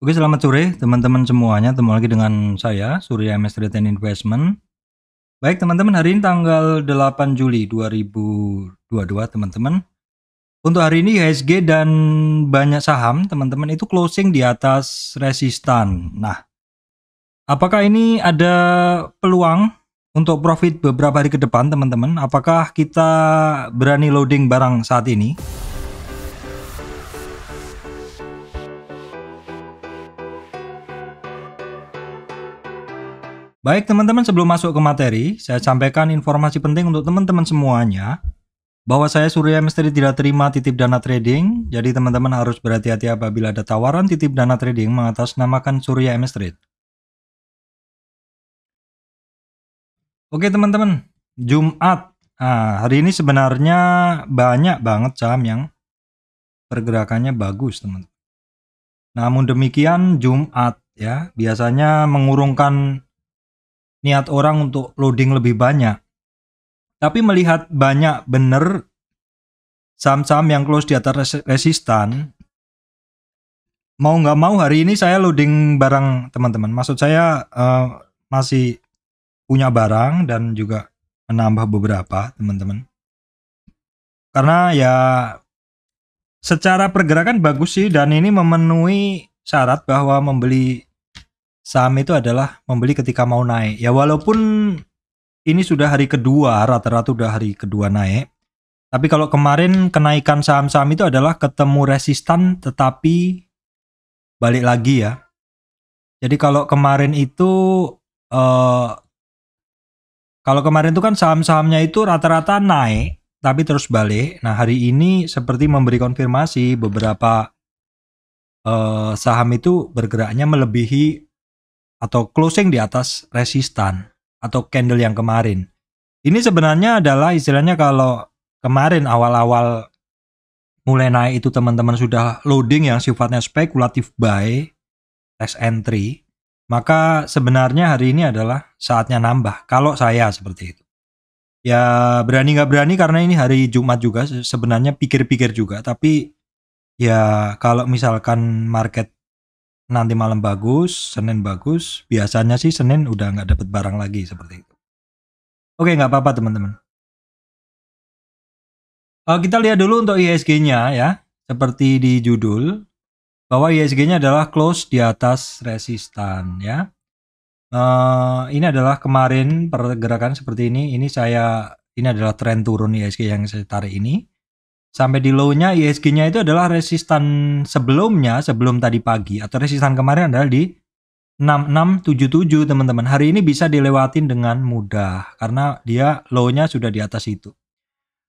Oke, selamat sore teman-teman semuanya. Temu lagi dengan saya, Surya MS Retain Investment. Baik teman-teman, hari ini tanggal 8 Juli 2022 teman-teman. Untuk hari ini HSG dan banyak saham teman-teman itu closing di atas resistan. Nah, apakah ini ada peluang untuk profit beberapa hari ke depan teman-teman? Apakah kita berani loading barang saat ini? Baik teman-teman, sebelum masuk ke materi, saya sampaikan informasi penting untuk teman-teman semuanya bahwa saya Surya Misteri tidak terima titip dana trading, jadi teman-teman harus berhati-hati apabila ada tawaran titip dana trading mengatasnamakan Surya Misteri. Oke teman-teman, Jumat. Nah, hari ini sebenarnya banyak banget saham yang pergerakannya bagus teman-teman. Namun demikian Jumat ya, biasanya mengurungkan niat orang untuk loading lebih banyak. Tapi melihat banyak bener saham-saham yang close di atas resistan, mau nggak mau hari ini saya loading barang teman-teman. Maksud saya uh, masih punya barang dan juga menambah beberapa teman-teman. Karena ya secara pergerakan bagus sih dan ini memenuhi syarat bahwa membeli saham itu adalah membeli ketika mau naik. Ya walaupun ini sudah hari kedua, rata-rata sudah hari kedua naik. Tapi kalau kemarin kenaikan saham-saham itu adalah ketemu resistan tetapi balik lagi ya. Jadi kalau kemarin itu uh, kalau kemarin itu kan saham-sahamnya itu rata-rata naik tapi terus balik. Nah, hari ini seperti memberi konfirmasi beberapa uh, saham itu bergeraknya melebihi atau closing di atas resistan atau candle yang kemarin. Ini sebenarnya adalah istilahnya kalau kemarin awal-awal mulai naik itu teman-teman sudah loading yang sifatnya spekulatif buy, test entry, maka sebenarnya hari ini adalah saatnya nambah. Kalau saya seperti itu. Ya berani nggak berani karena ini hari Jumat juga sebenarnya pikir-pikir juga. Tapi ya kalau misalkan market nanti malam bagus, Senin bagus, biasanya sih Senin udah nggak dapet barang lagi seperti itu. Oke, nggak apa-apa teman-teman. Uh, kita lihat dulu untuk ISG-nya ya, seperti di judul bahwa ISG-nya adalah close di atas resistan ya. Uh, ini adalah kemarin pergerakan seperti ini. Ini saya ini adalah tren turun ISG yang saya tarik ini sampai di low-nya ISG-nya e itu adalah resistan sebelumnya sebelum tadi pagi atau resistan kemarin adalah di 6677 teman-teman. Hari ini bisa dilewatin dengan mudah karena dia low-nya sudah di atas itu.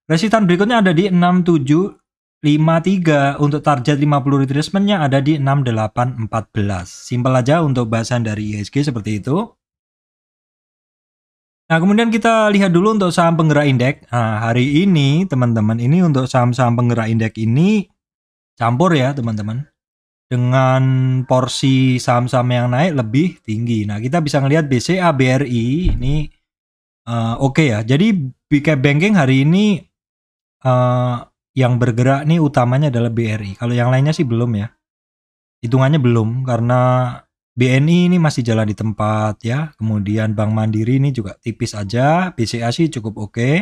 Resistan berikutnya ada di 6753 untuk target 50 retracement-nya ada di 6814. Simpel aja untuk bahasan dari ISG e seperti itu. Nah, kemudian kita lihat dulu untuk saham penggerak indeks. Nah, hari ini teman-teman ini untuk saham-saham penggerak indeks ini campur ya, teman-teman. Dengan porsi saham-saham yang naik lebih tinggi. Nah, kita bisa melihat BCA BRI ini uh, oke okay ya. Jadi BK Banking hari ini uh, yang bergerak nih utamanya adalah BRI. Kalau yang lainnya sih belum ya. Hitungannya belum karena BNI ini masih jalan di tempat ya. Kemudian Bank Mandiri ini juga tipis aja. BCA sih cukup oke. Okay.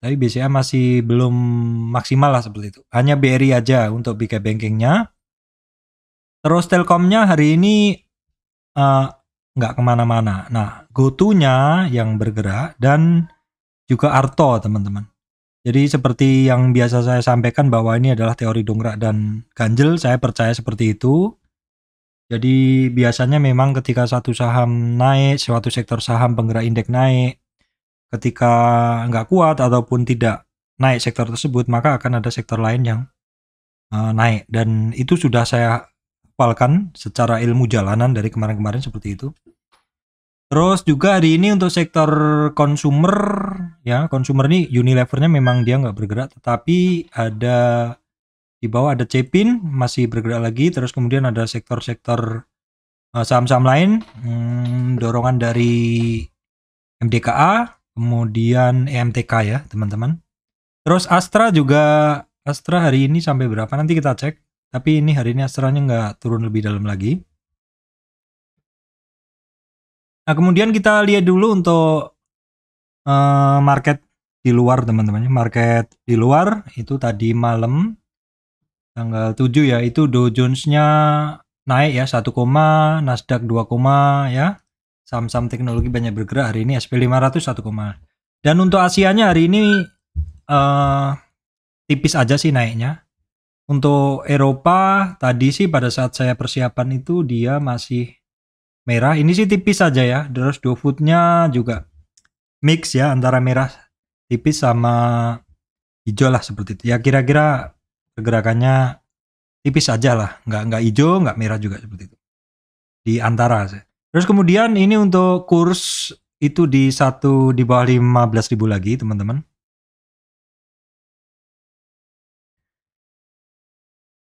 Tapi BCA masih belum maksimal lah seperti itu. Hanya BRI aja untuk BK bankingnya. Terus Telkomnya hari ini uh, nggak kemana-mana. Nah, Gotunya yang bergerak dan juga Arto teman-teman. Jadi seperti yang biasa saya sampaikan bahwa ini adalah teori dongkrak dan ganjel, saya percaya seperti itu jadi biasanya memang ketika satu saham naik, suatu sektor saham penggerak indeks naik, ketika nggak kuat ataupun tidak naik sektor tersebut, maka akan ada sektor lain yang uh, naik. Dan itu sudah saya hafalkan secara ilmu jalanan dari kemarin-kemarin seperti itu. Terus juga hari ini untuk sektor consumer, ya consumer ini Unilevernya memang dia nggak bergerak, tetapi ada di bawah ada Cepin masih bergerak lagi, terus kemudian ada sektor-sektor eh, saham-saham lain, hmm, dorongan dari MDKA, kemudian EMTK ya teman-teman. Terus Astra juga Astra hari ini sampai berapa nanti kita cek. Tapi ini hari ini Astra nya nggak turun lebih dalam lagi. Nah kemudian kita lihat dulu untuk uh, market di luar teman-teman. Market di luar itu tadi malam tanggal 7 ya itu Dow Jones-nya naik ya 1, Nasdaq 2, ya. Saham-saham teknologi banyak bergerak hari ini SP500 1, dan untuk Asia nya hari ini uh, tipis aja sih naiknya. Untuk Eropa tadi sih pada saat saya persiapan itu dia masih merah. Ini sih tipis aja ya. Terus footnya juga mix ya antara merah tipis sama hijau lah seperti itu. Ya kira-kira Pergerakannya tipis aja lah, nggak nggak hijau, nggak merah juga seperti itu. Di antara. Terus kemudian ini untuk kurs itu di satu di bawah belas ribu lagi teman-teman.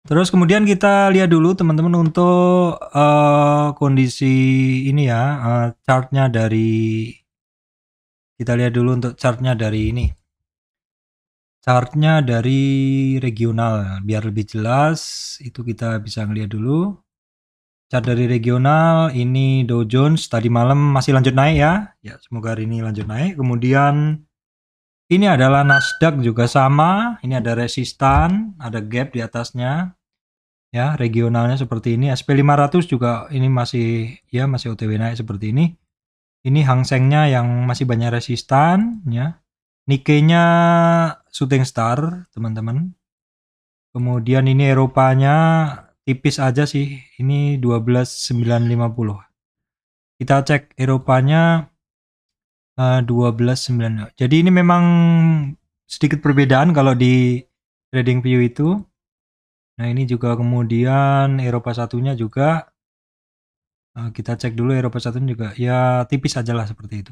Terus kemudian kita lihat dulu teman-teman untuk uh, kondisi ini ya uh, chartnya dari kita lihat dulu untuk chartnya dari ini chartnya dari regional biar lebih jelas itu kita bisa ngeliat dulu chart dari regional ini Dow Jones tadi malam masih lanjut naik ya ya semoga hari ini lanjut naik kemudian ini adalah Nasdaq juga sama ini ada resistan ada gap di atasnya ya regionalnya seperti ini SP500 juga ini masih ya masih OTW naik seperti ini ini Hang Sengnya yang masih banyak resistan ya Nikkei-nya shooting star teman-teman kemudian ini Eropanya tipis aja sih ini 12950 kita cek Eropanya eh, uh, 12950 jadi ini memang sedikit perbedaan kalau di trading view itu nah ini juga kemudian Eropa satunya juga uh, kita cek dulu Eropa satunya juga ya tipis aja lah seperti itu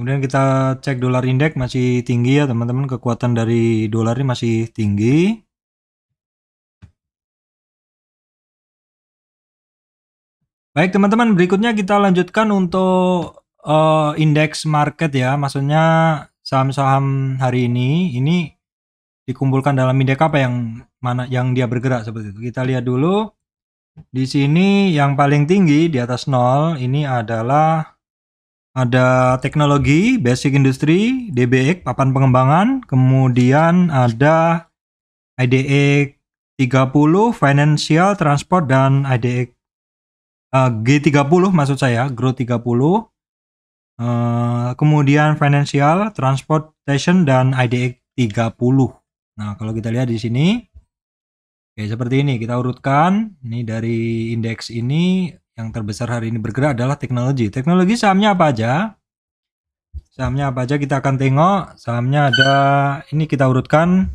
Kemudian kita cek dolar indeks masih tinggi ya teman-teman, kekuatan dari dolar ini masih tinggi. Baik teman-teman, berikutnya kita lanjutkan untuk uh, indeks market ya, maksudnya saham-saham hari ini ini dikumpulkan dalam indeks apa yang mana yang dia bergerak seperti itu. Kita lihat dulu. Di sini yang paling tinggi di atas nol ini adalah ada teknologi, basic industry, DBX, papan pengembangan, kemudian ada IDX 30, financial, transport, dan IDX uh, G30 maksud saya, Grow 30. Uh, kemudian financial, transportation, dan IDX 30. Nah, kalau kita lihat di sini, Oke, seperti ini kita urutkan. Ini dari indeks ini yang terbesar hari ini bergerak adalah teknologi. Teknologi sahamnya apa aja? Sahamnya apa aja kita akan tengok. Sahamnya ada ini kita urutkan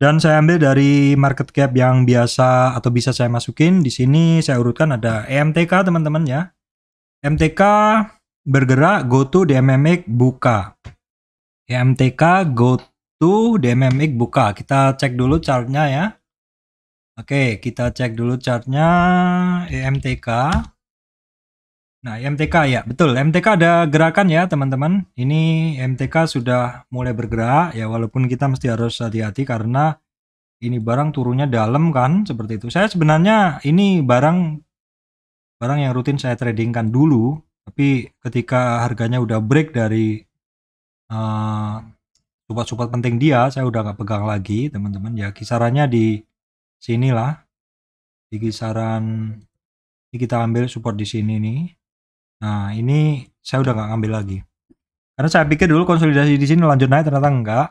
dan saya ambil dari market cap yang biasa atau bisa saya masukin. Di sini saya urutkan ada EMTK teman-teman ya. E MTK bergerak, go to DMMX buka. EMTK, to DMMX buka. Kita cek dulu chartnya ya. Oke, kita cek dulu chartnya EMTK. Nah, e MTK ya, betul. E MTK ada gerakan ya, teman-teman. Ini e MTK sudah mulai bergerak ya, walaupun kita mesti harus hati-hati karena ini barang turunnya dalam kan, seperti itu. Saya sebenarnya ini barang barang yang rutin saya tradingkan dulu, tapi ketika harganya udah break dari support-support uh, eh, support -support penting dia, saya udah nggak pegang lagi, teman-teman. Ya, kisarannya di sinilah di kisaran ini kita ambil support di sini nih nah ini saya udah nggak ambil lagi karena saya pikir dulu konsolidasi di sini lanjut naik ternyata enggak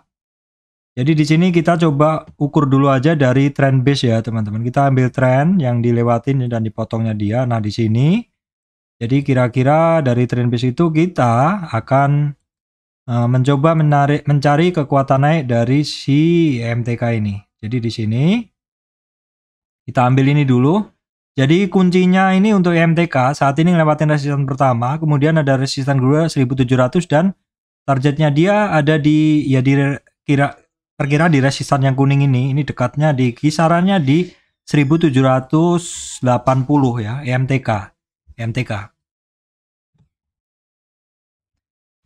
jadi di sini kita coba ukur dulu aja dari trend base ya teman-teman. Kita ambil trend yang dilewatin dan dipotongnya dia. Nah di sini, jadi kira-kira dari trend base itu kita akan eh, mencoba menarik, mencari kekuatan naik dari si MTK ini. Jadi di sini kita ambil ini dulu. Jadi kuncinya ini untuk MTK saat ini ngelewatin resisten pertama, kemudian ada resisten kedua 1700 dan targetnya dia ada di ya di kira perkira di resisten yang kuning ini, ini dekatnya di kisarannya di 1780 ya MTK MTK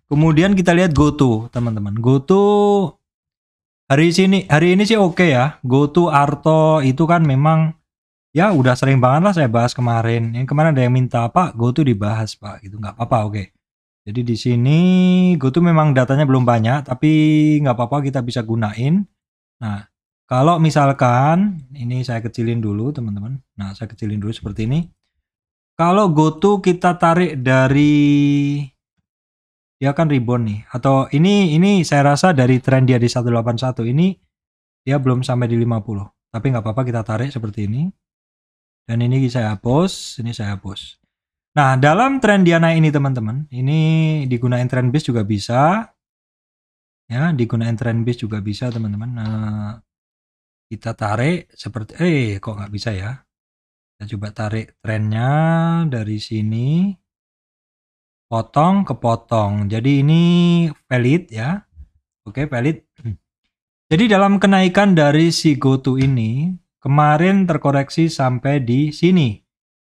Kemudian kita lihat GoTo, teman-teman. GoTo hari sini hari ini sih oke okay ya Goto Arto itu kan memang ya udah sering banget lah saya bahas kemarin yang kemarin ada yang minta Pak Goto dibahas Pak gitu nggak apa-apa oke okay. jadi di sini Goto memang datanya belum banyak tapi nggak apa-apa kita bisa gunain nah kalau misalkan ini saya kecilin dulu teman-teman nah saya kecilin dulu seperti ini kalau Goto kita tarik dari dia akan rebound nih atau ini ini saya rasa dari tren dia di 181 ini dia belum sampai di 50 tapi nggak apa-apa kita tarik seperti ini dan ini saya hapus ini saya hapus nah dalam tren dia naik ini teman-teman ini digunakan trend bis juga bisa ya digunakan trend bis juga bisa teman-teman nah, kita tarik seperti eh kok nggak bisa ya kita coba tarik trennya dari sini potong ke potong, Jadi ini valid ya. Oke, valid. Jadi dalam kenaikan dari si GoTo ini, kemarin terkoreksi sampai di sini.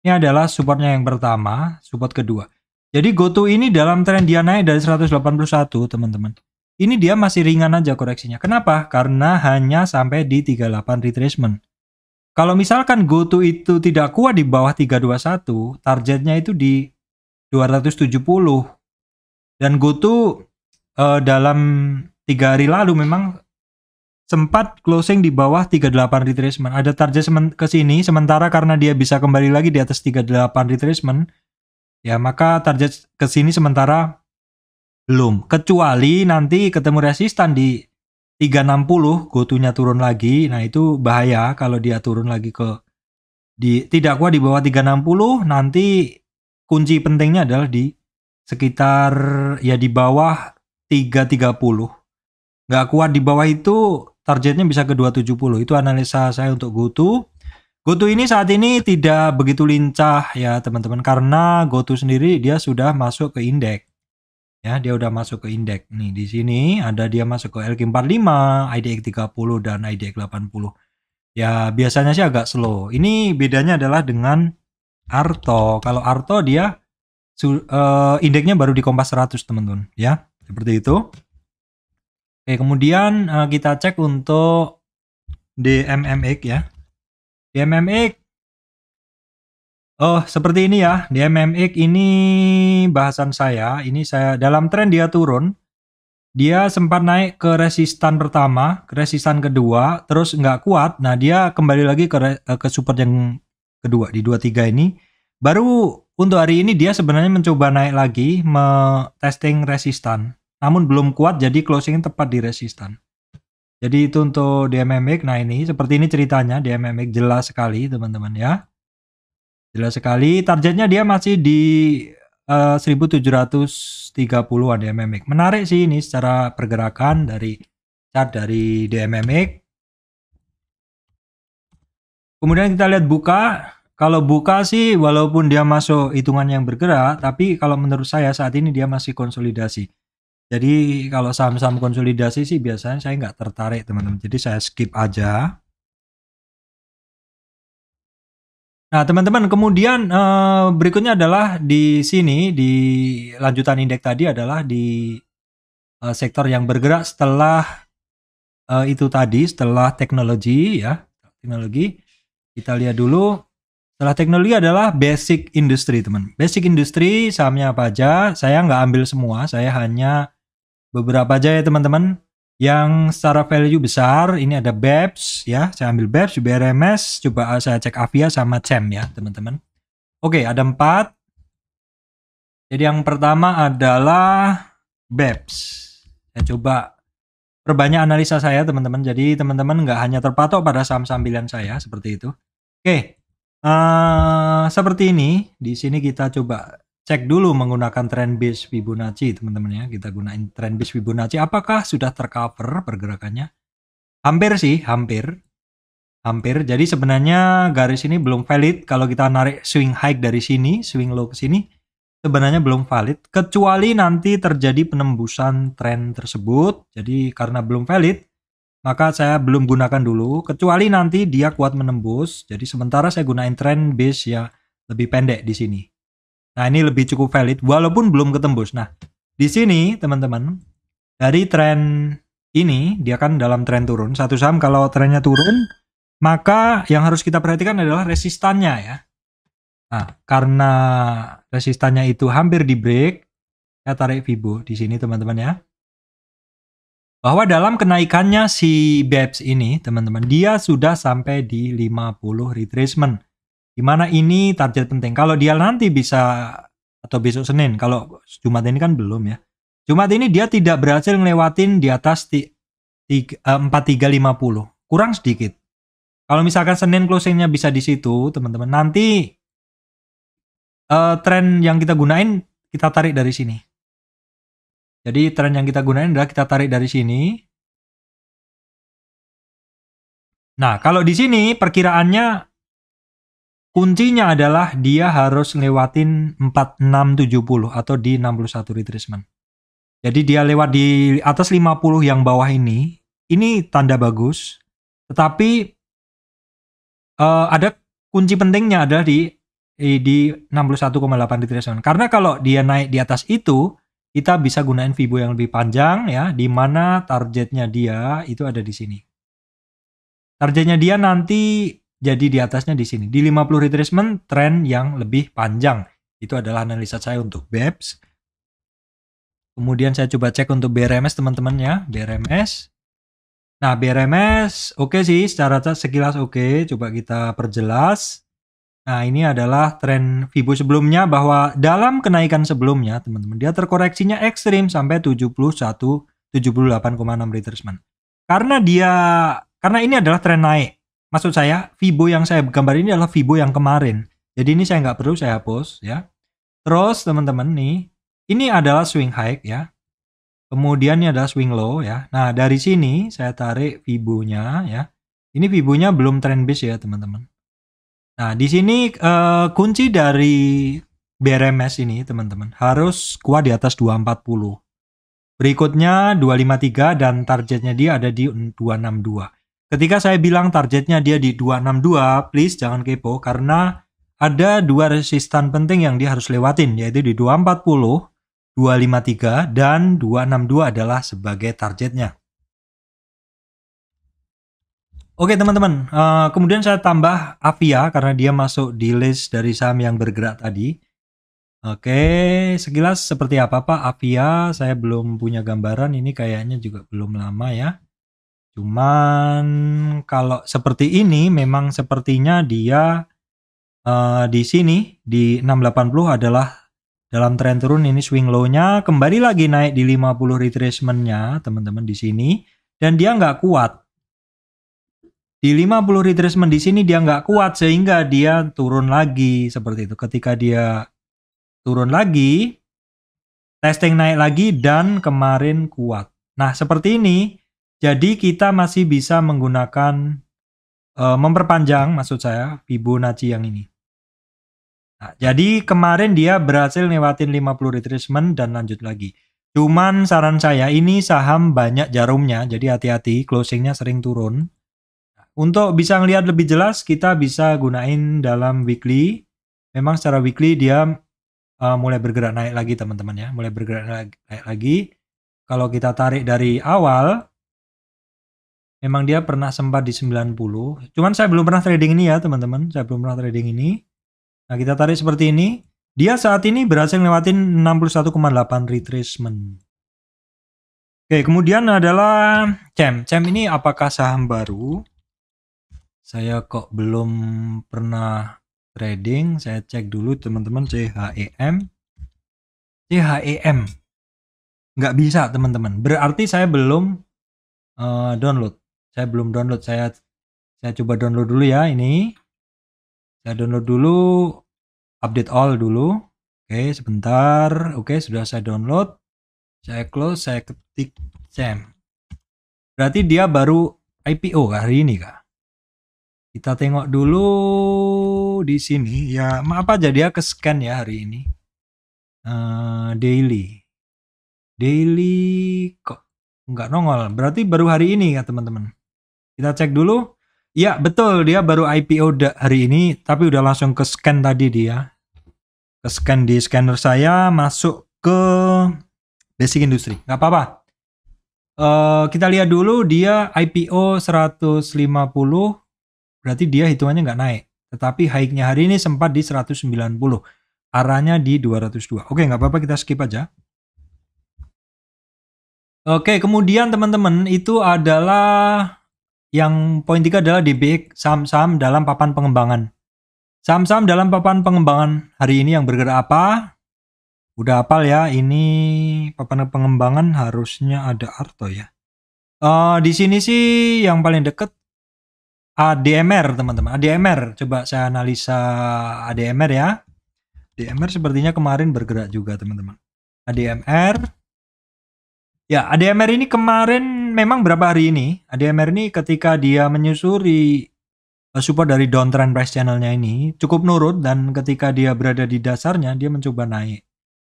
Ini adalah supportnya yang pertama, support kedua. Jadi GoTo ini dalam tren dia naik dari 181, teman-teman. Ini dia masih ringan aja koreksinya. Kenapa? Karena hanya sampai di 38 retracement. Kalau misalkan GoTo itu tidak kuat di bawah 321, targetnya itu di 270 dan GoTo uh, eh, dalam tiga hari lalu memang sempat closing di bawah 38 retracement. Ada target ke sini sementara karena dia bisa kembali lagi di atas 38 retracement ya maka target ke sini sementara belum kecuali nanti ketemu resistan di 360 gotunya turun lagi. Nah, itu bahaya kalau dia turun lagi ke di tidak kuat di bawah 360 nanti kunci pentingnya adalah di sekitar ya di bawah 330. Nggak kuat di bawah itu targetnya bisa ke 270. Itu analisa saya untuk GoTo. GoTo ini saat ini tidak begitu lincah ya teman-teman karena GoTo sendiri dia sudah masuk ke indeks. Ya, dia udah masuk ke indeks. Nih, di sini ada dia masuk ke LQ45, IDX30 dan IDX80 ya biasanya sih agak slow. Ini bedanya adalah dengan Arto. Kalau Arto dia uh, eh, indeksnya baru di Kompas 100 teman-teman ya seperti itu oke kemudian uh, kita cek untuk DMMX ya DMMX oh seperti ini ya DMMX ini bahasan saya ini saya dalam tren dia turun dia sempat naik ke resistan pertama, ke resistan kedua, terus nggak kuat. Nah dia kembali lagi ke eh, ke support yang kedua di 23 ini baru untuk hari ini dia sebenarnya mencoba naik lagi testing resistan namun belum kuat jadi closing tepat di resistan jadi itu untuk DMMX nah ini seperti ini ceritanya DMMX jelas sekali teman-teman ya jelas sekali targetnya dia masih di uh, 1730-an DMMX menarik sih ini secara pergerakan dari chart dari DMMX Kemudian kita lihat buka. Kalau buka sih walaupun dia masuk hitungan yang bergerak, tapi kalau menurut saya saat ini dia masih konsolidasi. Jadi kalau saham-saham konsolidasi sih biasanya saya nggak tertarik teman-teman. Jadi saya skip aja. Nah teman-teman kemudian eh, berikutnya adalah di sini di lanjutan indeks tadi adalah di eh, sektor yang bergerak setelah eh, itu tadi setelah teknologi ya teknologi kita lihat dulu. Setelah teknologi adalah basic industry, teman. Basic industry sahamnya apa aja? Saya nggak ambil semua, saya hanya beberapa aja ya, teman-teman. Yang secara value besar, ini ada BEPS ya. Saya ambil BEPS, BRMS, coba saya cek Avia sama CEM ya, teman-teman. Oke, ada empat. Jadi yang pertama adalah BEPS. Saya coba perbanyak analisa saya teman-teman. Jadi teman-teman nggak hanya terpatok pada saham sambilan saya seperti itu. Oke, uh, seperti ini. Di sini kita coba cek dulu menggunakan trend base Fibonacci teman-teman ya. Kita gunain trend base Fibonacci. Apakah sudah tercover pergerakannya? Hampir sih, hampir. Hampir. Jadi sebenarnya garis ini belum valid. Kalau kita narik swing high dari sini, swing low ke sini, sebenarnya belum valid kecuali nanti terjadi penembusan tren tersebut. Jadi karena belum valid, maka saya belum gunakan dulu kecuali nanti dia kuat menembus. Jadi sementara saya gunain trend base ya lebih pendek di sini. Nah, ini lebih cukup valid walaupun belum ketembus. Nah, di sini teman-teman dari trend ini dia kan dalam trend turun. Satu saham kalau trennya turun, maka yang harus kita perhatikan adalah resistannya ya. Nah, karena resistannya itu hampir di break, saya tarik Fibo di sini teman-teman ya. Bahwa dalam kenaikannya si BEPS ini, teman-teman, dia sudah sampai di 50 retracement. di mana ini target penting. Kalau dia nanti bisa, atau besok Senin, kalau Jumat ini kan belum ya. Jumat ini dia tidak berhasil ngelewatin di atas 4350. Eh, kurang sedikit. Kalau misalkan Senin closingnya bisa di situ, teman-teman, nanti uh, tren yang kita gunain kita tarik dari sini. Jadi tren yang kita gunain adalah kita tarik dari sini. Nah, kalau di sini perkiraannya kuncinya adalah dia harus lewatin 4670 atau di 61 retracement. Jadi dia lewat di atas 50 yang bawah ini, ini tanda bagus. Tetapi uh, ada kunci pentingnya adalah di di 61,8 retracement. Karena kalau dia naik di atas itu, kita bisa gunain Fibo yang lebih panjang ya, di mana targetnya dia itu ada di sini. Targetnya dia nanti jadi di atasnya di sini. Di 50 retracement trend yang lebih panjang. Itu adalah analisa saya untuk BEPS. Kemudian saya coba cek untuk BRMS teman-teman ya, BRMS. Nah, BRMS oke okay sih secara sekilas oke, okay. coba kita perjelas. Nah, ini adalah tren Fibo sebelumnya bahwa dalam kenaikan sebelumnya, teman-teman, dia terkoreksinya ekstrim sampai 71 78,6 retracement. Karena dia karena ini adalah tren naik. Maksud saya, Fibo yang saya gambar ini adalah Fibo yang kemarin. Jadi ini saya nggak perlu saya hapus ya. Terus teman-teman nih, ini adalah swing high ya. Kemudian ini adalah swing low ya. Nah, dari sini saya tarik Fibonya ya. Ini Fibonya belum trend base ya, teman-teman. Nah, di sini uh, kunci dari BRMS ini, teman-teman, harus kuat di atas 240. Berikutnya 253 dan targetnya dia ada di 262. Ketika saya bilang targetnya dia di 262, please jangan kepo karena ada dua resistan penting yang dia harus lewatin yaitu di 240, 253 dan 262 adalah sebagai targetnya. Oke teman-teman, uh, kemudian saya tambah Avia karena dia masuk di list dari saham yang bergerak tadi. Oke, sekilas seperti apa Pak Avia? Saya belum punya gambaran, ini kayaknya juga belum lama ya. Cuman kalau seperti ini memang sepertinya dia uh, di sini di 680 adalah dalam tren turun ini swing low-nya kembali lagi naik di 50 retracement-nya teman-teman di sini dan dia nggak kuat di 50 retracement di sini dia nggak kuat sehingga dia turun lagi seperti itu. Ketika dia turun lagi, testing naik lagi dan kemarin kuat. Nah, seperti ini. Jadi kita masih bisa menggunakan uh, memperpanjang maksud saya Fibonacci yang ini. Nah, jadi kemarin dia berhasil lewatin 50 retracement dan lanjut lagi. Cuman saran saya ini saham banyak jarumnya, jadi hati-hati closingnya sering turun. Untuk bisa ngelihat lebih jelas, kita bisa gunain dalam weekly. Memang secara weekly dia uh, mulai bergerak naik lagi teman-teman ya, mulai bergerak naik, lagi. Kalau kita tarik dari awal, memang dia pernah sempat di 90. Cuman saya belum pernah trading ini ya teman-teman, saya belum pernah trading ini. Nah kita tarik seperti ini, dia saat ini berhasil lewatin 61,8 retracement. Oke, kemudian adalah CEM. CEM ini apakah saham baru? saya kok belum pernah trading saya cek dulu teman-teman CHEM CHEM nggak bisa teman-teman berarti saya belum uh, download saya belum download saya saya coba download dulu ya ini saya download dulu update all dulu oke sebentar oke sudah saya download saya close saya ketik sam e berarti dia baru IPO hari ini kak kita tengok dulu di sini ya. Maaf aja dia ke scan ya hari ini. Uh, daily. Daily kok nggak nongol. Berarti baru hari ini ya teman-teman. Kita cek dulu. Ya betul dia baru IPO hari ini tapi udah langsung ke scan tadi dia. Ke scan di scanner saya masuk ke basic industri. Nggak apa-apa. Uh, kita lihat dulu dia IPO 150 berarti dia hitungannya nggak naik. Tetapi high-nya hari ini sempat di 190, arahnya di 202. Oke, nggak apa-apa kita skip aja. Oke, kemudian teman-teman itu adalah yang poin tiga adalah DBX saham-saham dalam papan pengembangan. Saham-saham dalam papan pengembangan hari ini yang bergerak apa? Udah apal ya, ini papan pengembangan harusnya ada Arto ya. Uh, di sini sih yang paling deket ADMR teman-teman. ADMR coba saya analisa ADMR ya. ADMR sepertinya kemarin bergerak juga teman-teman. ADMR Ya, ADMR ini kemarin memang berapa hari ini? ADMR ini ketika dia menyusuri eh, support dari downtrend price channelnya ini cukup nurut dan ketika dia berada di dasarnya dia mencoba naik.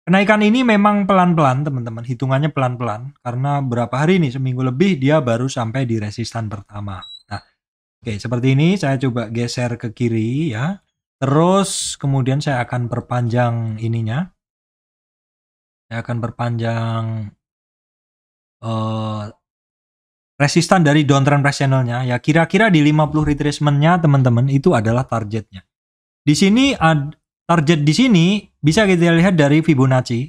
Kenaikan ini memang pelan-pelan teman-teman, hitungannya pelan-pelan karena berapa hari ini seminggu lebih dia baru sampai di resistan pertama. Oke, seperti ini saya coba geser ke kiri ya. Terus kemudian saya akan perpanjang ininya. Saya akan perpanjang uh, resistan dari downtrend price channelnya ya. Kira-kira di 50 retracementnya teman-teman itu adalah targetnya. Di sini ad, target di sini bisa kita lihat dari Fibonacci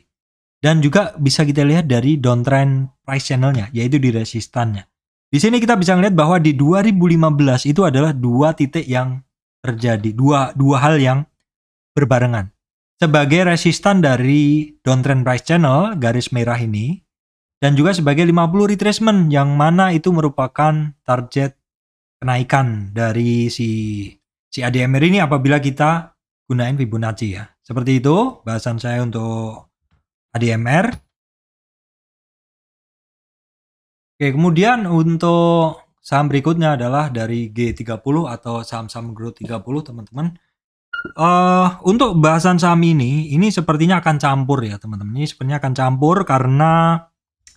dan juga bisa kita lihat dari downtrend price channelnya yaitu di resistannya. Di sini kita bisa melihat bahwa di 2015 itu adalah dua titik yang terjadi, dua dua hal yang berbarengan. Sebagai resistan dari downtrend price channel garis merah ini dan juga sebagai 50 retracement yang mana itu merupakan target kenaikan dari si si ADMR ini apabila kita gunain Fibonacci ya. Seperti itu bahasan saya untuk ADMR. Oke, kemudian untuk saham berikutnya adalah dari G30 atau saham-saham growth 30, teman-teman. Uh, untuk bahasan saham ini, ini sepertinya akan campur ya, teman-teman. Ini sepertinya akan campur karena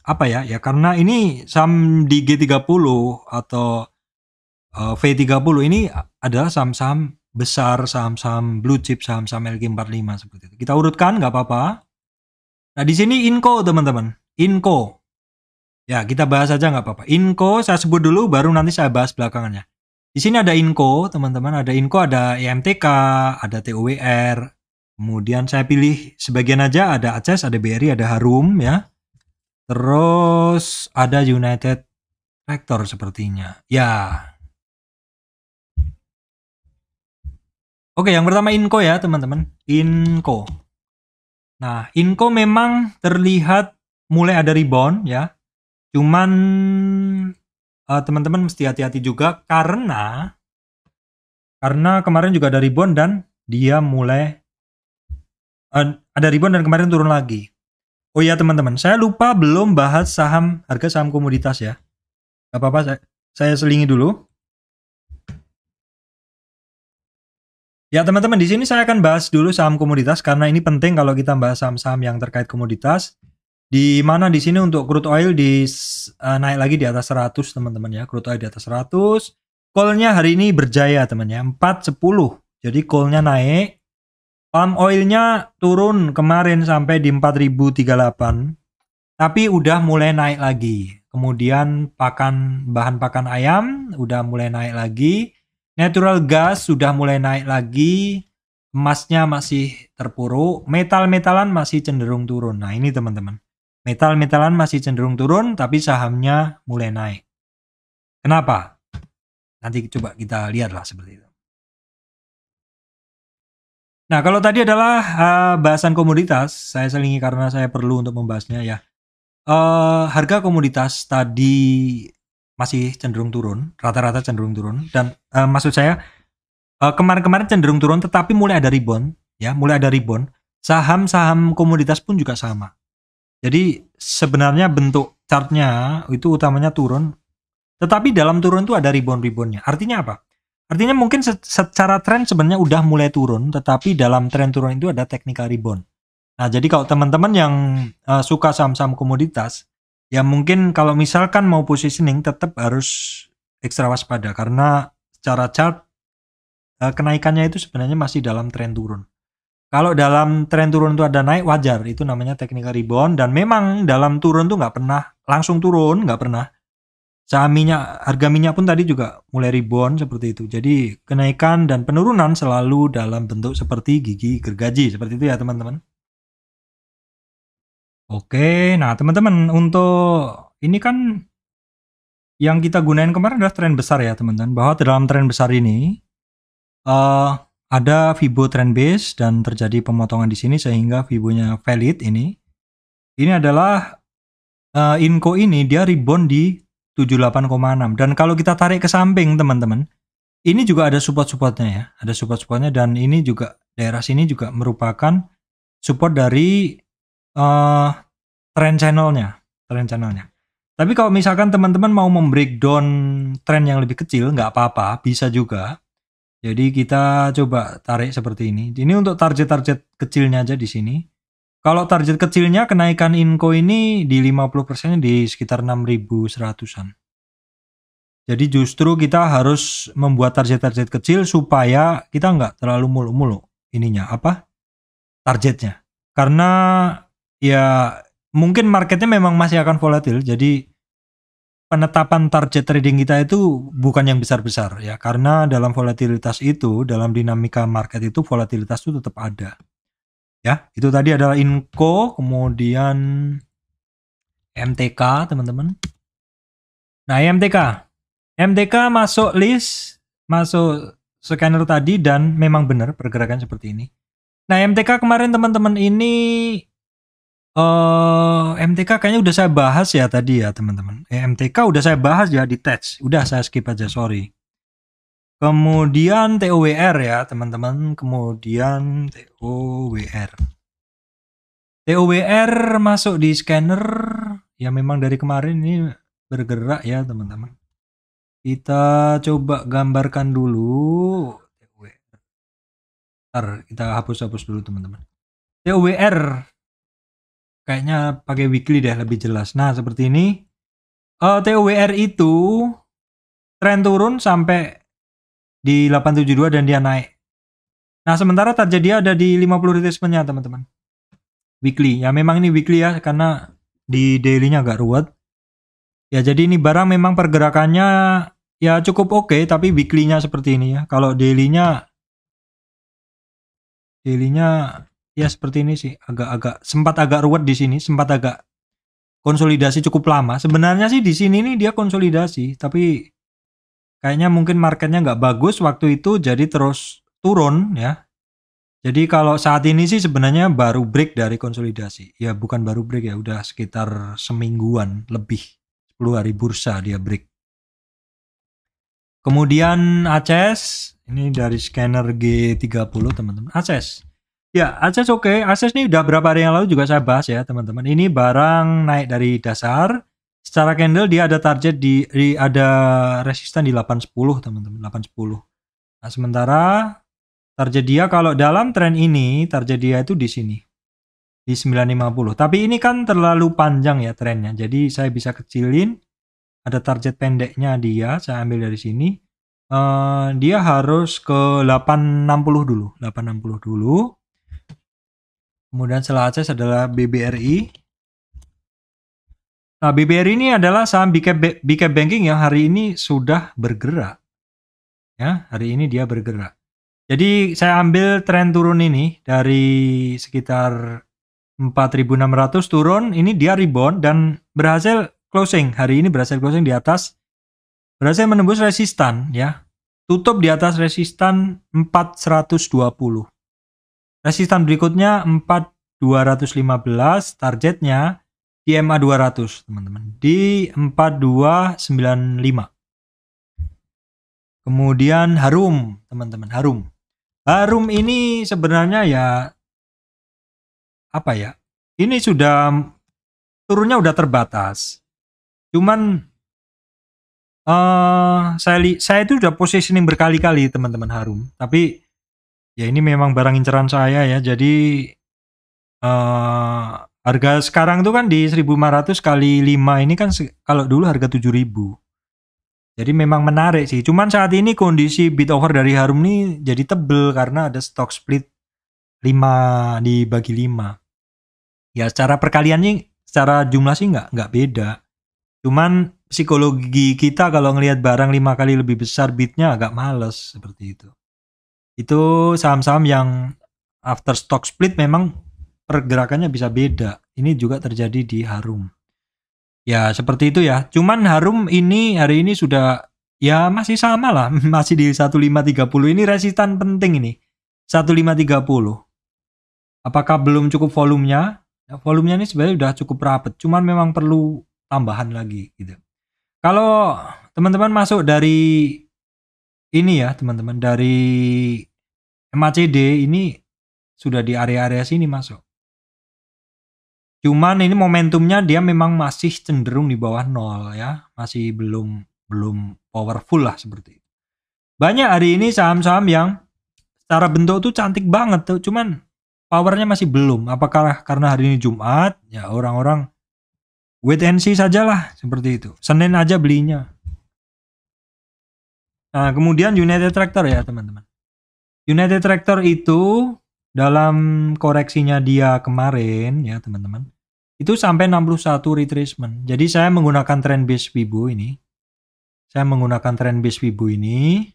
apa ya? Ya karena ini saham di G30 atau eh, uh, V30 ini adalah saham-saham besar, saham-saham blue chip, saham-saham LG45 seperti itu. Kita urutkan nggak apa-apa. Nah, di sini Inco, teman-teman. Inco Ya, kita bahas aja nggak apa-apa. Inko saya sebut dulu, baru nanti saya bahas belakangannya. Di sini ada Inko, teman-teman. Ada Inko, ada IMTK, ada TOWR. Kemudian saya pilih sebagian aja. Ada aces ada BRI, ada Harum ya. Terus ada United Factor sepertinya. Ya. Oke, yang pertama Inko ya, teman-teman. Inko. Nah, Inko memang terlihat mulai ada rebound ya Cuman uh, teman-teman mesti hati-hati juga karena karena kemarin juga ada rebound dan dia mulai uh, ada rebound dan kemarin turun lagi. Oh iya teman-teman, saya lupa belum bahas saham harga saham komoditas ya. Gak apa-apa, saya, saya selingi dulu. Ya teman-teman, di sini saya akan bahas dulu saham komoditas karena ini penting kalau kita bahas saham-saham yang terkait komoditas di mana di sini untuk crude oil di uh, naik lagi di atas 100 teman-teman ya crude oil di atas 100 Kolnya hari ini berjaya teman ya 410 jadi kolnya naik palm oilnya turun kemarin sampai di 4038 tapi udah mulai naik lagi kemudian pakan bahan pakan ayam udah mulai naik lagi natural gas sudah mulai naik lagi emasnya masih terpuruk metal-metalan masih cenderung turun nah ini teman-teman Metal-metalan masih cenderung turun, tapi sahamnya mulai naik. Kenapa? Nanti coba kita lihatlah seperti itu. Nah, kalau tadi adalah uh, bahasan komoditas, saya selingi karena saya perlu untuk membahasnya ya. Uh, harga komoditas tadi masih cenderung turun, rata-rata cenderung turun, dan uh, maksud saya kemarin kemarin-kemarin cenderung turun, tetapi mulai ada rebound, ya, mulai ada rebound. Saham-saham komoditas pun juga sama. Jadi sebenarnya bentuk chartnya itu utamanya turun, tetapi dalam turun itu ada rebound-reboundnya. Artinya apa? Artinya mungkin secara tren sebenarnya udah mulai turun, tetapi dalam tren turun itu ada technical rebound. Nah, jadi kalau teman-teman yang uh, suka saham-saham komoditas, ya mungkin kalau misalkan mau positioning tetap harus ekstra waspada karena secara chart uh, kenaikannya itu sebenarnya masih dalam tren turun. Kalau dalam tren turun itu ada naik wajar, itu namanya technical rebound dan memang dalam turun tuh nggak pernah langsung turun, nggak pernah. Saham minyak, harga minyak pun tadi juga mulai rebound seperti itu. Jadi kenaikan dan penurunan selalu dalam bentuk seperti gigi gergaji, seperti itu ya teman-teman. Oke, nah teman-teman untuk ini kan yang kita gunain kemarin adalah tren besar ya teman-teman. Bahwa dalam tren besar ini uh, ada Fibo trend base dan terjadi pemotongan di sini sehingga Fibonya valid ini. Ini adalah uh, eh, Inco ini dia rebound di 78,6 dan kalau kita tarik ke samping teman-teman, ini juga ada support-supportnya ya. Ada support-supportnya dan ini juga daerah sini juga merupakan support dari uh, trend channelnya, trend channelnya. Tapi kalau misalkan teman-teman mau down trend yang lebih kecil, nggak apa-apa, bisa juga. Jadi kita coba tarik seperti ini. Ini untuk target-target kecilnya aja di sini. Kalau target kecilnya kenaikan inko ini di 50% di sekitar 6.100-an. Jadi justru kita harus membuat target-target kecil supaya kita nggak terlalu mulu-mulu ininya apa targetnya. Karena ya mungkin marketnya memang masih akan volatil. Jadi penetapan target trading kita itu bukan yang besar-besar ya karena dalam volatilitas itu dalam dinamika market itu volatilitas itu tetap ada ya itu tadi adalah inco kemudian MTK teman-teman nah MTK MTK masuk list masuk scanner tadi dan memang benar pergerakan seperti ini nah MTK kemarin teman-teman ini Uh, eh, MTK kayaknya udah saya bahas ya tadi ya teman-teman. Eh, MTK udah saya bahas ya di teks. Udah saya skip aja, sorry. Kemudian TOWR ya teman-teman. Kemudian TOWR. TOWR masuk di scanner. Ya memang dari kemarin ini bergerak ya teman-teman. Kita coba gambarkan dulu. TOWR. Ntar kita hapus-hapus dulu teman-teman. TOWR kayaknya pakai weekly deh lebih jelas. Nah, seperti ini uh, eh, TOWR itu tren turun sampai di 872 dan dia naik. Nah, sementara terjadi ada di 50 retracementnya teman-teman. Weekly. Ya memang ini weekly ya karena di daily-nya agak ruwet. Ya jadi ini barang memang pergerakannya ya cukup oke okay, tapi weekly-nya seperti ini ya. Kalau daily-nya daily-nya ya seperti ini sih agak-agak sempat agak ruwet di sini sempat agak konsolidasi cukup lama sebenarnya sih di sini nih dia konsolidasi tapi kayaknya mungkin marketnya nggak bagus waktu itu jadi terus turun ya jadi kalau saat ini sih sebenarnya baru break dari konsolidasi ya bukan baru break ya udah sekitar semingguan lebih 10 hari bursa dia break kemudian Aces ini dari scanner G30 teman-teman ACS Ya, akses oke. Okay. Akses ini udah berapa hari yang lalu juga saya bahas ya, teman-teman. Ini barang naik dari dasar. Secara candle dia ada target di, di ada resisten di 810, teman-teman, 810. Nah, sementara target dia kalau dalam tren ini, target dia itu di sini. Di 950. Tapi ini kan terlalu panjang ya trennya. Jadi saya bisa kecilin. Ada target pendeknya dia, saya ambil dari sini. Uh, dia harus ke 860 dulu, 860 dulu Kemudian setelah Aceh adalah BBRI. Nah, BBRI ini adalah saham BK, Banking yang hari ini sudah bergerak. Ya, hari ini dia bergerak. Jadi saya ambil tren turun ini dari sekitar 4.600 turun, ini dia rebound dan berhasil closing. Hari ini berhasil closing di atas berhasil menembus resistan ya. Tutup di atas resistan 4120. Resistan nah, berikutnya 4215 targetnya di MA 200 teman-teman di 4295. Kemudian harum teman-teman harum. Harum ini sebenarnya ya apa ya? Ini sudah turunnya udah terbatas. Cuman uh, saya saya itu sudah positioning berkali-kali teman-teman harum, tapi Ya ini memang barang inceran saya ya. Jadi uh, harga sekarang tuh kan di 1.500 kali 5 ini kan kalau dulu harga 7.000. Jadi memang menarik sih. Cuman saat ini kondisi bid over dari Harum ini jadi tebel karena ada stock split 5 dibagi 5. Ya secara perkaliannya secara jumlah sih nggak nggak beda. Cuman psikologi kita kalau ngelihat barang lima kali lebih besar bidnya agak males seperti itu. Itu saham-saham yang after stock split memang pergerakannya bisa beda. Ini juga terjadi di Harum. Ya, seperti itu ya. Cuman Harum ini hari ini sudah ya masih sama lah, masih di 1530. Ini resistan penting ini. 1530. Apakah belum cukup volumenya? Ya, volumenya ini sebenarnya sudah cukup rapet, cuman memang perlu tambahan lagi gitu. Kalau teman-teman masuk dari ini ya, teman-teman dari MACD ini sudah di area-area sini masuk. Cuman ini momentumnya dia memang masih cenderung di bawah nol ya, masih belum belum powerful lah seperti itu. Banyak hari ini saham-saham yang secara bentuk tuh cantik banget tuh, cuman powernya masih belum. Apakah karena hari ini Jumat ya orang-orang wait and see sajalah seperti itu. Senin aja belinya. Nah, kemudian United Tractor ya teman-teman. United Tractor itu dalam koreksinya dia kemarin ya teman-teman itu sampai 61 retracement. Jadi saya menggunakan trend base Wibu ini. Saya menggunakan trend base Wibu ini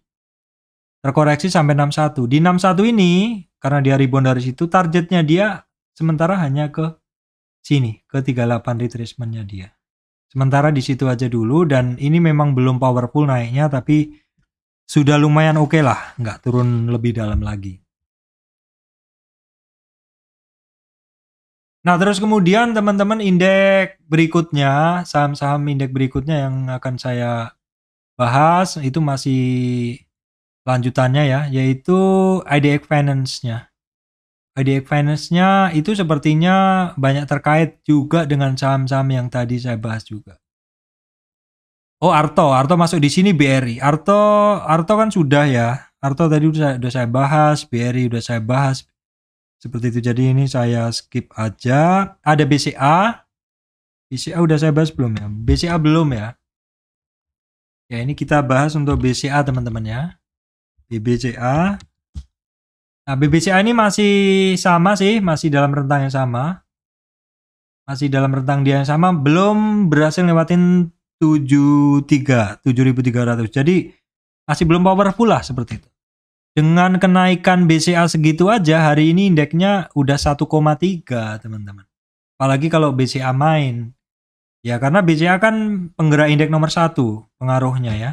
terkoreksi sampai 61. Di 61 ini karena dia rebound dari situ targetnya dia sementara hanya ke sini ke 38 retracementnya dia. Sementara di situ aja dulu dan ini memang belum powerful naiknya tapi sudah lumayan oke okay lah, nggak turun lebih dalam lagi. Nah terus kemudian teman-teman indeks berikutnya, saham-saham indeks berikutnya yang akan saya bahas itu masih lanjutannya ya, yaitu IDX Finance-nya. IDX Finance-nya itu sepertinya banyak terkait juga dengan saham-saham yang tadi saya bahas juga. Oh Arto, Arto masuk di sini BRI. Arto, Arto kan sudah ya. Arto tadi udah saya, udah saya bahas, BRI udah saya bahas. Seperti itu. Jadi ini saya skip aja. Ada BCA. BCA udah saya bahas belum ya? BCA belum ya? Ya ini kita bahas untuk BCA teman-teman ya. BBCA. Nah BBCA ini masih sama sih, masih dalam rentang yang sama. Masih dalam rentang dia yang sama, belum berhasil lewatin 73 7300 jadi masih belum powerful lah seperti itu dengan kenaikan BCA segitu aja hari ini indeksnya udah 1,3 teman-teman apalagi kalau BCA main ya karena BCA kan penggerak indeks nomor satu pengaruhnya ya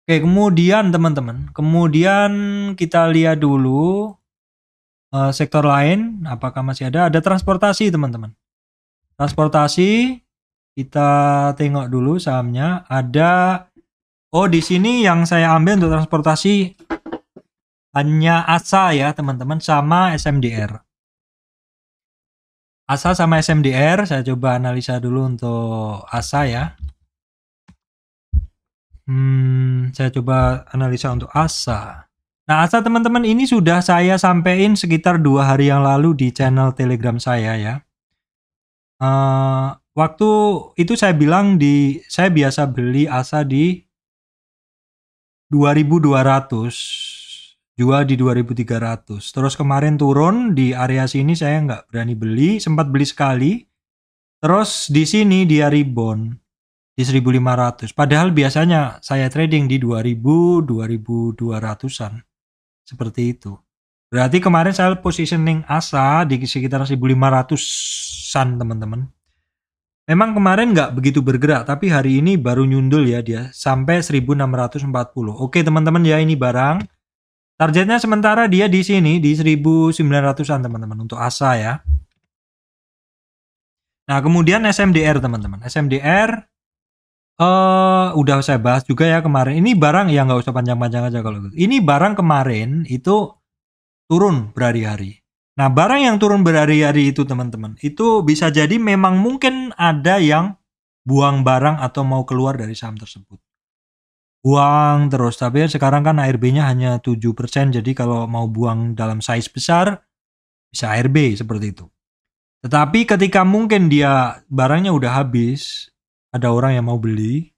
Oke, kemudian teman-teman, kemudian kita lihat dulu uh, sektor lain, apakah masih ada? Ada transportasi, teman-teman. Transportasi kita tengok dulu sahamnya. Ada Oh, di sini yang saya ambil untuk transportasi hanya ASA ya, teman-teman, sama SMDR. ASA sama SMDR, saya coba analisa dulu untuk ASA ya. Hmm, saya coba analisa untuk ASA. Nah, ASA teman-teman ini sudah saya sampaikan sekitar dua hari yang lalu di channel Telegram saya ya. Uh, Waktu itu saya bilang di saya biasa beli asa di 2200 jual di 2300 terus kemarin turun di area sini saya nggak berani beli sempat beli sekali terus di sini dia rebound di 1500 padahal biasanya saya trading di 2000 2200an seperti itu berarti kemarin saya positioning asa di sekitar 1500an teman-teman Memang kemarin nggak begitu bergerak, tapi hari ini baru nyundul ya dia sampai 1640. Oke teman-teman ya ini barang. Targetnya sementara dia di sini di 1900-an teman-teman untuk ASA ya. Nah kemudian SMDR teman-teman. SMDR uh, eh, udah saya bahas juga ya kemarin. Ini barang ya nggak usah panjang-panjang aja kalau gitu. Ini barang kemarin itu turun berhari-hari. Nah, barang yang turun berhari-hari itu, teman-teman, itu bisa jadi memang mungkin ada yang buang barang atau mau keluar dari saham tersebut. Buang terus, tapi ya sekarang kan ARB-nya hanya 7%, jadi kalau mau buang dalam size besar, bisa ARB seperti itu. Tetapi ketika mungkin dia barangnya udah habis, ada orang yang mau beli,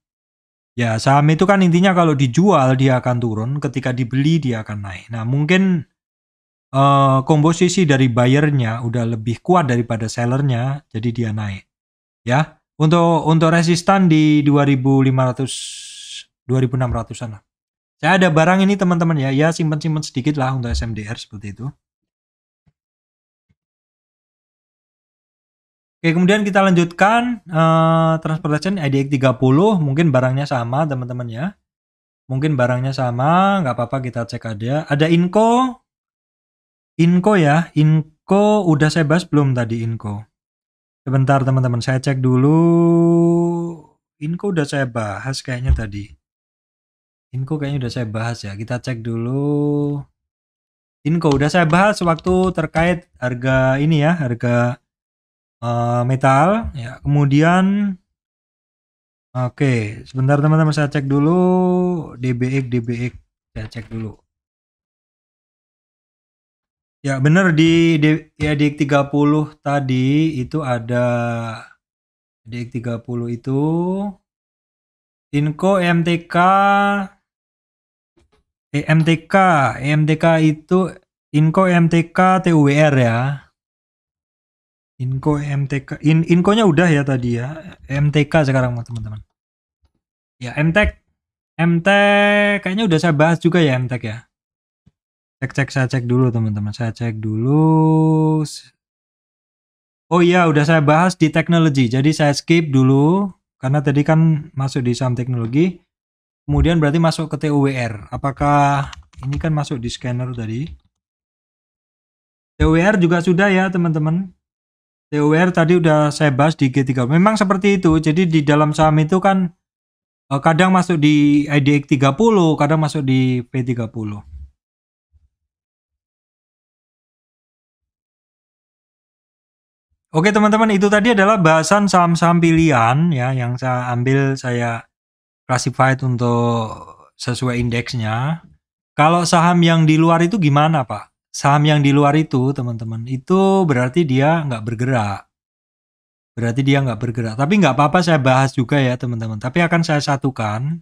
ya saham itu kan intinya kalau dijual dia akan turun, ketika dibeli dia akan naik. Nah mungkin uh, komposisi dari buyernya udah lebih kuat daripada sellernya, jadi dia naik. Ya, untuk untuk resistan di 2500 2600-an lah. Saya ada barang ini teman-teman ya, ya simpan simpen sedikit lah untuk SMDR seperti itu. Oke, kemudian kita lanjutkan uh, transportation IDX 30, mungkin barangnya sama teman-teman ya. Mungkin barangnya sama, nggak apa-apa kita cek ada. Ada Inco Inko ya, Inko udah saya bahas belum tadi Inko? Sebentar teman-teman, saya cek dulu. Inko udah saya bahas kayaknya tadi. Inko kayaknya udah saya bahas ya. Kita cek dulu. Inko udah saya bahas waktu terkait harga ini ya, harga uh, metal ya. Kemudian oke, okay, sebentar teman-teman saya cek dulu DBX DBX saya cek dulu. Ya bener di, di ya di 30 tadi itu ada di 30 itu Inko MTK eh, MTK MTK itu Inko MTK TUWR ya Inko MTK In, inko nya udah ya tadi ya MTK sekarang teman-teman ya MTK MTK kayaknya udah saya bahas juga ya MTK ya cek cek saya cek dulu teman-teman saya cek dulu oh iya udah saya bahas di teknologi jadi saya skip dulu karena tadi kan masuk di saham teknologi kemudian berarti masuk ke TWR apakah ini kan masuk di scanner tadi TWR juga sudah ya teman-teman TWR tadi udah saya bahas di G30 memang seperti itu jadi di dalam saham itu kan eh, kadang masuk di IDX 30 kadang masuk di P30 Oke teman-teman itu tadi adalah bahasan saham-saham pilihan ya yang saya ambil saya classified untuk sesuai indeksnya. Kalau saham yang di luar itu gimana Pak? Saham yang di luar itu teman-teman itu berarti dia nggak bergerak. Berarti dia nggak bergerak. Tapi nggak apa-apa saya bahas juga ya teman-teman. Tapi akan saya satukan.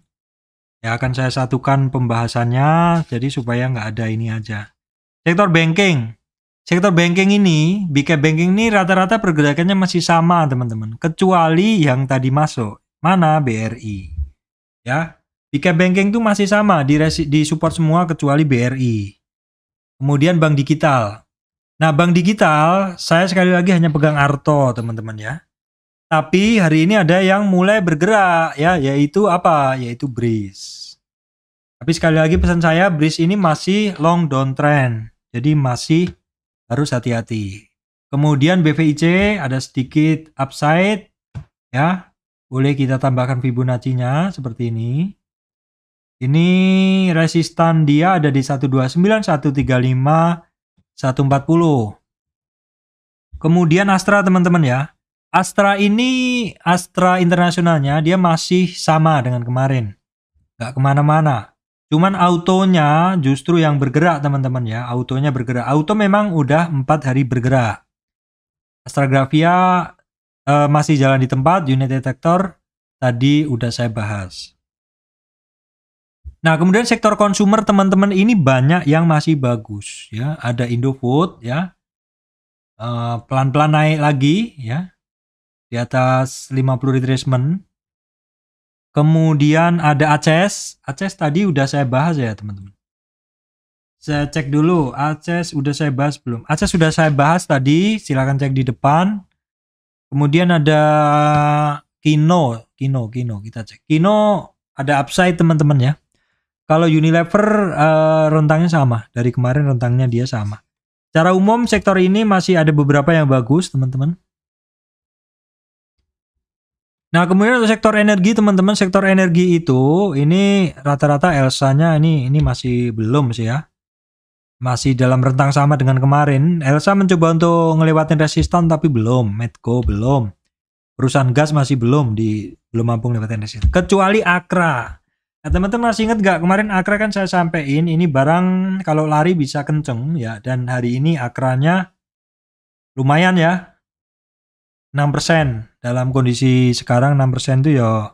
Ya akan saya satukan pembahasannya jadi supaya nggak ada ini aja. Sektor banking Sektor banking ini, BK Banking ini rata-rata pergerakannya masih sama teman-teman. Kecuali yang tadi masuk, mana BRI. Ya, BK Banking itu masih sama, di, di support semua kecuali BRI. Kemudian bank digital. Nah, bank digital, saya sekali lagi hanya pegang Arto teman-teman ya. Tapi hari ini ada yang mulai bergerak ya, yaitu apa? Yaitu Breeze. Tapi sekali lagi pesan saya, Breeze ini masih long downtrend. Jadi masih harus hati-hati. Kemudian BVIC ada sedikit upside ya. Boleh kita tambahkan Fibonacci-nya seperti ini. Ini resistan dia ada di 129, 135, 140. Kemudian Astra teman-teman ya. Astra ini Astra internasionalnya dia masih sama dengan kemarin. Gak kemana-mana. Cuman autonya justru yang bergerak teman-teman ya, autonya bergerak. Auto memang udah empat hari bergerak. Astragrafia eh, masih jalan di tempat, unit detektor tadi udah saya bahas. Nah, kemudian sektor konsumer teman-teman ini banyak yang masih bagus ya. Ada Indofood ya. Eh, pelan-pelan eh, naik lagi ya. Di atas 50 retracement Kemudian ada Aces, Aces tadi udah saya bahas ya teman-teman. Saya cek dulu Aces, udah saya bahas belum. Aces sudah saya bahas tadi. Silahkan cek di depan. Kemudian ada Kino. Kino, Kino kita cek. Kino ada upside teman-teman ya. Kalau Unilever uh, rentangnya sama. Dari kemarin rentangnya dia sama. Cara umum sektor ini masih ada beberapa yang bagus teman-teman. Nah, kemudian untuk sektor energi, teman-teman, sektor energi itu ini rata-rata Elsa-nya ini ini masih belum sih ya. Masih dalam rentang sama dengan kemarin. Elsa mencoba untuk ngelewatin resistan tapi belum, Medco belum. Perusahaan gas masih belum di belum mampu ngelewatin resistan. Kecuali Akra. Nah, teman-teman masih inget nggak kemarin Akra kan saya sampein ini barang kalau lari bisa kenceng ya dan hari ini Akranya lumayan ya 6% dalam kondisi sekarang 6% itu ya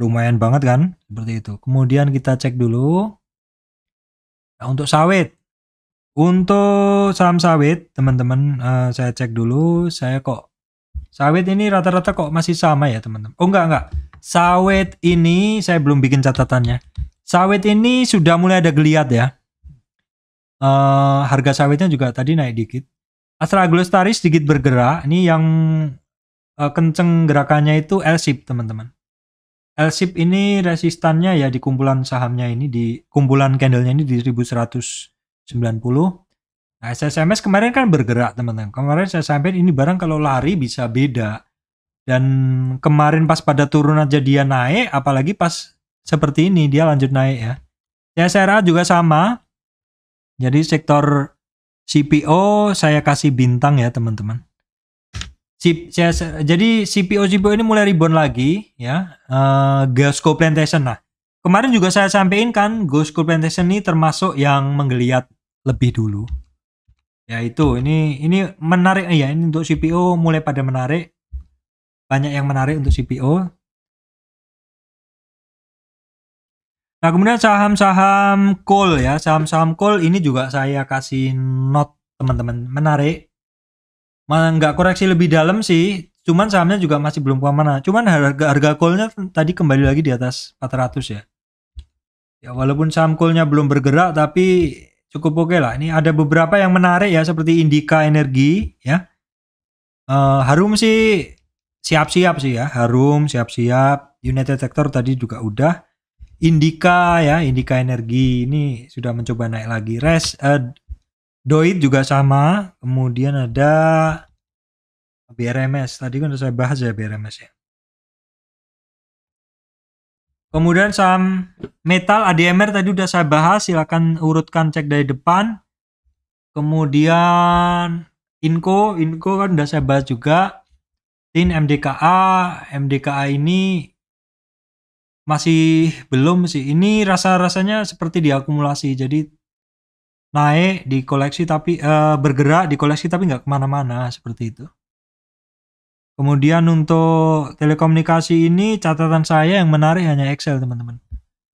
lumayan banget kan seperti itu kemudian kita cek dulu nah, untuk sawit untuk saham sawit teman-teman uh, saya cek dulu saya kok sawit ini rata-rata kok masih sama ya teman-teman oh enggak enggak sawit ini saya belum bikin catatannya sawit ini sudah mulai ada geliat ya uh, harga sawitnya juga tadi naik dikit Astra sedikit bergerak. Ini yang uh, kenceng gerakannya itu Elsip teman-teman. Elsip ini resistannya ya di kumpulan sahamnya ini di kumpulan candlenya ini di 1190. Nah, SSMS kemarin kan bergerak, teman-teman. Kemarin saya sampaikan ini barang kalau lari bisa beda. Dan kemarin pas pada turun aja dia naik, apalagi pas seperti ini dia lanjut naik ya. CSRA ya, juga sama. Jadi sektor CPO saya kasih bintang ya teman-teman. jadi CPO CPO ini mulai rebound lagi ya. Uh, eh, Gosco Plantation nah. Kemarin juga saya sampaikan kan Gosco Plantation ini termasuk yang menggeliat lebih dulu. Ya itu ini ini menarik ya ini untuk CPO mulai pada menarik. Banyak yang menarik untuk CPO Nah kemudian saham-saham coal ya, saham-saham coal ini juga saya kasih note teman-teman, menarik. Nggak koreksi lebih dalam sih, cuman sahamnya juga masih belum kemana-mana. Cuman harga harga coalnya tadi kembali lagi di atas 400 ya. Ya walaupun saham coalnya belum bergerak tapi cukup oke okay lah. Ini ada beberapa yang menarik ya seperti Indika Energi ya. Uh, harum sih siap-siap sih ya, Harum siap-siap. United Sector tadi juga udah. Indika ya, Indika Energi ini sudah mencoba naik lagi. Res uh, Doit juga sama. Kemudian ada BRMS. Tadi kan sudah saya bahas ya BRMS ya. Kemudian saham metal ADMR tadi sudah saya bahas, silakan urutkan cek dari depan. Kemudian Inco, Inco kan sudah saya bahas juga. Tin MDKA, MDKA ini masih belum sih. Ini rasa-rasanya seperti diakumulasi. Jadi naik di koleksi tapi uh, bergerak di koleksi tapi nggak kemana-mana seperti itu. Kemudian untuk telekomunikasi ini catatan saya yang menarik hanya Excel teman-teman.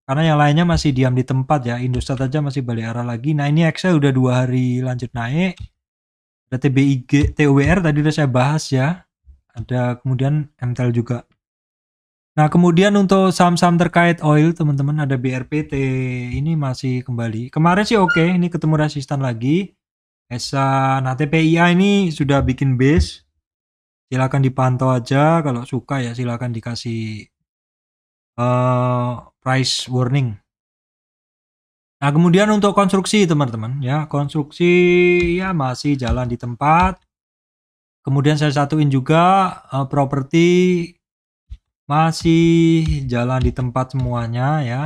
Karena yang lainnya masih diam di tempat ya. Indosat aja masih balik arah lagi. Nah ini Excel udah dua hari lanjut naik. Ada TBIG, TWR tadi udah saya bahas ya. Ada kemudian MTEL juga Nah, kemudian untuk saham-saham terkait oil, teman-teman ada BRPT ini masih kembali. Kemarin sih oke, okay, ini ketemu resistan lagi. ESA, nah TPIA ini sudah bikin base. Silakan dipantau aja kalau suka ya silakan dikasih uh, price warning. Nah, kemudian untuk konstruksi, teman-teman, ya, konstruksi ya masih jalan di tempat. Kemudian saya satuin juga uh, properti masih jalan di tempat semuanya ya.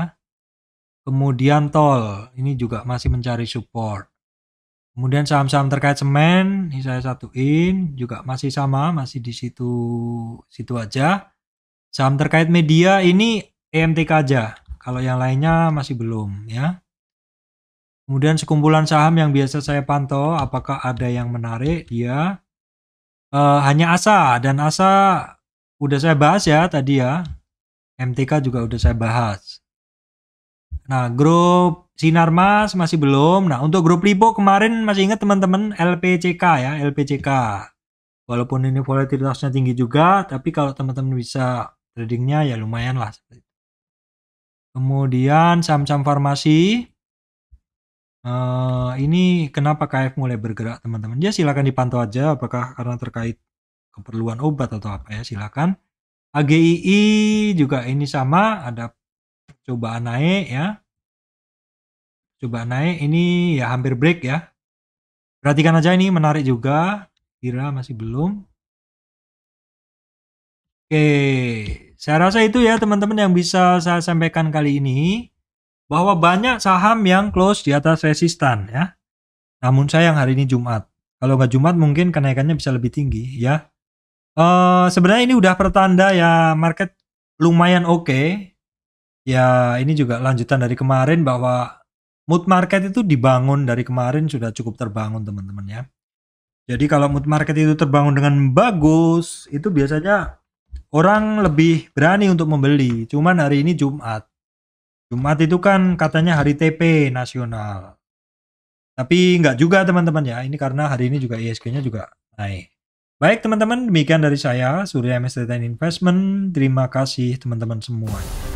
Kemudian tol, ini juga masih mencari support. Kemudian saham-saham terkait semen, ini saya satuin, juga masih sama, masih di situ situ aja. Saham terkait media ini EMTK aja. Kalau yang lainnya masih belum ya. Kemudian sekumpulan saham yang biasa saya pantau apakah ada yang menarik dia ya. uh, eh, hanya ASA dan ASA udah saya bahas ya tadi ya. MTK juga udah saya bahas. Nah, grup Sinarmas masih belum. Nah, untuk grup Lipo kemarin masih ingat teman-teman LPCK ya, LPCK. Walaupun ini volatilitasnya tinggi juga, tapi kalau teman-teman bisa tradingnya ya lumayan lah. Kemudian saham-saham farmasi. Uh, eh, ini kenapa KF mulai bergerak teman-teman? Ya silahkan dipantau aja apakah karena terkait keperluan obat atau apa ya silakan. AGII juga ini sama ada cobaan naik ya. Cobaan naik ini ya hampir break ya. Perhatikan aja ini menarik juga. Kira masih belum. Oke, saya rasa itu ya teman-teman yang bisa saya sampaikan kali ini bahwa banyak saham yang close di atas resistan ya. Namun sayang hari ini Jumat. Kalau nggak Jumat mungkin kenaikannya bisa lebih tinggi ya. Uh, sebenarnya ini udah pertanda ya market lumayan oke. Okay. Ya ini juga lanjutan dari kemarin bahwa mood market itu dibangun dari kemarin sudah cukup terbangun teman-teman ya. Jadi kalau mood market itu terbangun dengan bagus, itu biasanya orang lebih berani untuk membeli. Cuman hari ini Jumat. Jumat itu kan katanya hari TP nasional. Tapi nggak juga teman-teman ya. Ini karena hari ini juga ISG-nya juga naik. Baik teman-teman, demikian dari saya, Surya MS Investment. Terima kasih teman-teman semua.